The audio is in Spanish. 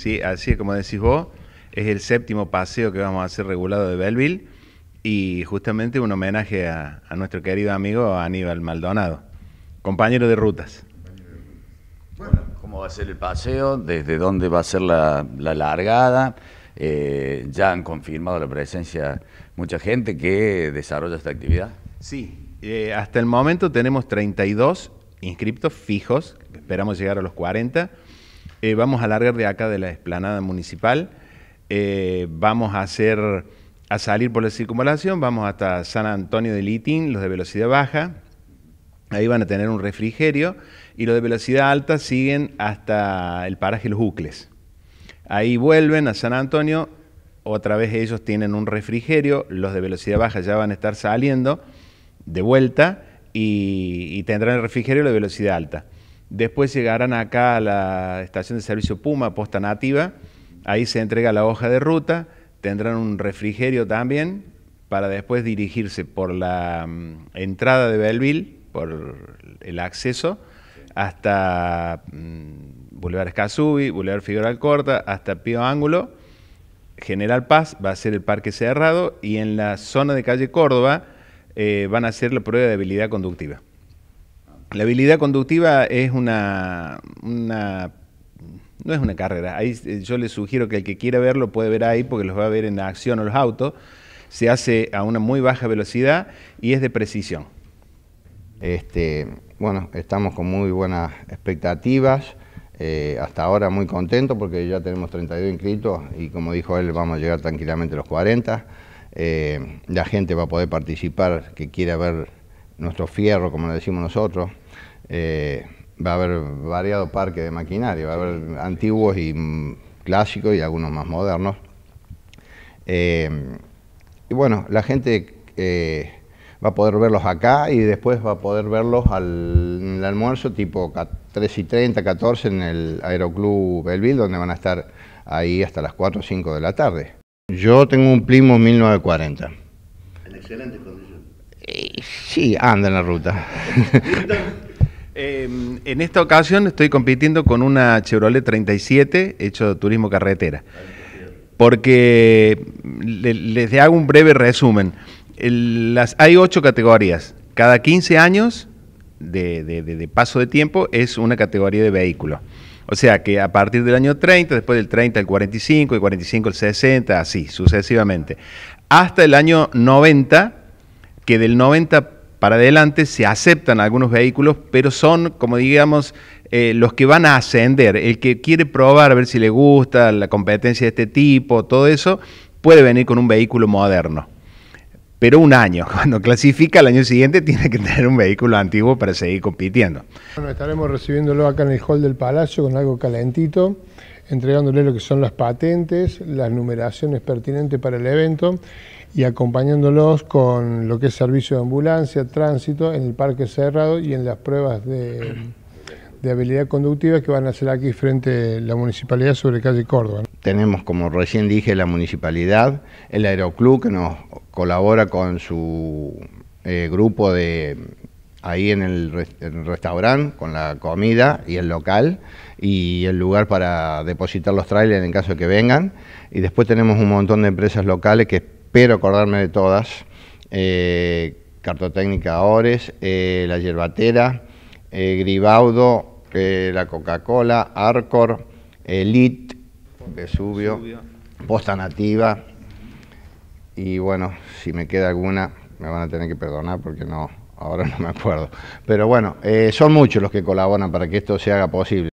¿sí? Así como decís vos, es el séptimo paseo que vamos a hacer regulado de Belleville y justamente un homenaje a, nuestro querido amigo Aníbal Maldonado, compañero de rutas. Bueno, ¿cómo va a ser el paseo? ¿Desde dónde va a ser la, largada? Eh, ya han confirmado la presencia mucha gente que desarrolla esta actividad. Sí, eh, hasta el momento tenemos 32 inscriptos fijos, esperamos llegar a los 40. Eh, vamos a largar de acá de la explanada municipal, eh, vamos a salir por la circunvalación, vamos hasta San Antonio de Litín, los de velocidad baja, ahí van a tener un refrigerio, y los de velocidad alta siguen hasta el paraje Los bucles. Ahí vuelven a San Antonio, otra vez ellos tienen un refrigerio, los de velocidad baja ya van a estar saliendo de vuelta y, y tendrán el refrigerio de velocidad alta. Después llegarán acá a la estación de servicio Puma, posta nativa. Ahí se entrega la hoja de ruta. Tendrán un refrigerio también para después dirigirse por la mm, entrada de Belville, por el acceso, hasta mm, Boulevard Escazubi, Boulevard Figueroa Corta, hasta Pío Ángulo. General Paz va a ser el parque cerrado y en la zona de calle Córdoba eh, van a hacer la prueba de habilidad conductiva. La habilidad conductiva es una, no es una carrera. Ahí eh, yo les sugiero que el que quiera verlo puede ver ahí porque los va a ver en la acción o los autos. Se hace a una muy baja velocidad y es de precisión. Este, bueno, estamos con muy buenas expectativas. Eh, hasta ahora muy contento porque ya tenemos 32 inscritos y como dijo él, vamos a llegar tranquilamente a los 40. Eh, la gente va a poder participar que quiera ver nuestro fierro, como le decimos nosotros. Eh, va a haber variado parque de maquinaria, va a haber antiguos y mm, clásicos y algunos más modernos. Eh, y bueno, la gente eh, va a poder verlos acá y después va a poder verlos al almuerzo tipo 3 y 30, 14 en el Aeroclub Belville, donde van a estar ahí hasta las 4 o 5 de la tarde. Yo tengo un primo 1940. En excelente Sí, anda en la ruta. Em, en esta ocasión estoy compitiendo con una Chevrolet 37 hecho de turismo carretera. Porque les hago un breve resumen. hay ocho categorías. Cada 15 años de, paso de tiempo es una categoría de vehículo. O sea que a partir del año 30, después del 30 el 45, el 45 el 60, así sucesivamente. Hasta el año 90 que del 90 para adelante se aceptan algunos vehículos, pero son, como digamos, eh, los que van a ascender. El que quiere probar, a ver si le gusta la competencia de este tipo, todo eso, puede venir con un vehículo moderno pero un año. Cuando clasifica, el año siguiente tiene que tener un vehículo antiguo para seguir compitiendo. Bueno, estaremos recibiéndolo acá en el hall del Palacio con algo calentito, entregándole lo que son las patentes, las numeraciones pertinentes para el evento y acompañándolos con lo que es servicio de ambulancia, tránsito en el parque cerrado y en las pruebas de de habilidad conductiva que van a hacer aquí frente a la municipalidad sobre calle Córdoba. Tenemos, como recién dije, la municipalidad, el aeroclub que nos colabora con su eh, grupo de ahí en el, restaurante con la comida y el local y el lugar para depositar los trailers en caso de que vengan. Y después tenemos un montón de empresas locales que espero acordarme de todas. Eh, Cartotécnica Ores, eh, La Yerbatera, eh, Gribaudo, la Coca-Cola, Arcor, Elite, Vesubio, Posta Nativa. Y bueno, si me queda alguna, me van a tener que perdonar porque no, ahora no me acuerdo. Pero bueno, eh, son muchos los que colaboran para que esto se haga posible.